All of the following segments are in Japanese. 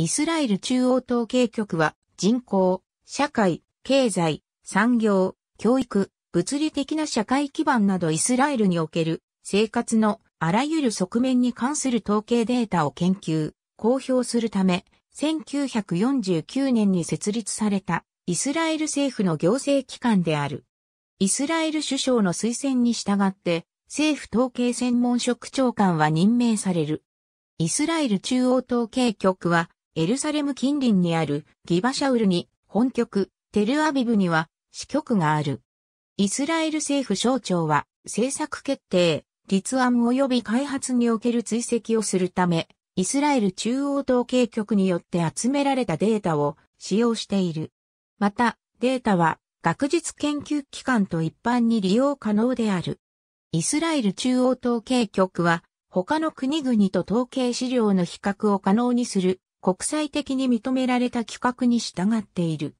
イスラエル中央統計局は人口、社会、経済、産業、教育、物理的な社会基盤などイスラエルにおける生活のあらゆる側面に関する統計データを研究、公表するため、1949年に設立されたイスラエル政府の行政機関である。イスラエル首相の推薦に従って政府統計専門職長官は任命される。イスラエル中央統計局はエルサレム近隣にあるギバシャウルに本局、テルアビブには支局がある。イスラエル政府省庁は政策決定、立案及び開発における追跡をするため、イスラエル中央統計局によって集められたデータを使用している。また、データは学術研究機関と一般に利用可能である。イスラエル中央統計局は他の国々と統計資料の比較を可能にする国際的に認められた規格に従っている。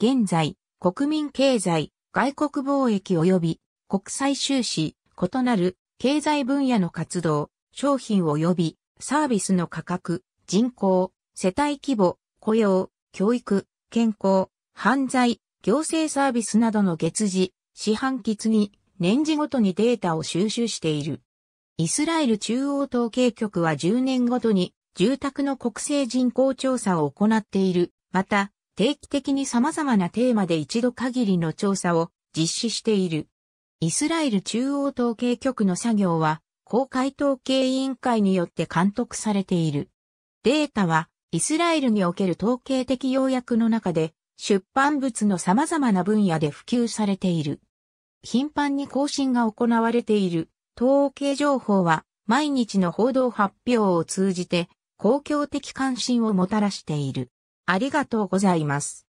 現在、国民経済、外国貿易及び国際収支、異なる経済分野の活動、商品及びサービスの価格、人口、世帯規模、雇用、教育、健康、犯罪、行政サービスなどの月次、四半期に年次ごとにデータを収集している。イスラエル中央統計局は10年ごとに住宅の国勢人口調査を行っている。また、定期的に様々なテーマで一度限りの調査を実施している。イスラエル中央統計局の作業は、公開統計委員会によって監督されている。データは、イスラエルにおける統計的要約の中で、出版物の様々な分野で普及されている。頻繁に更新が行われている統計情報は毎日の報道発表を通じて公共的関心をもたらしている。ありがとうございます。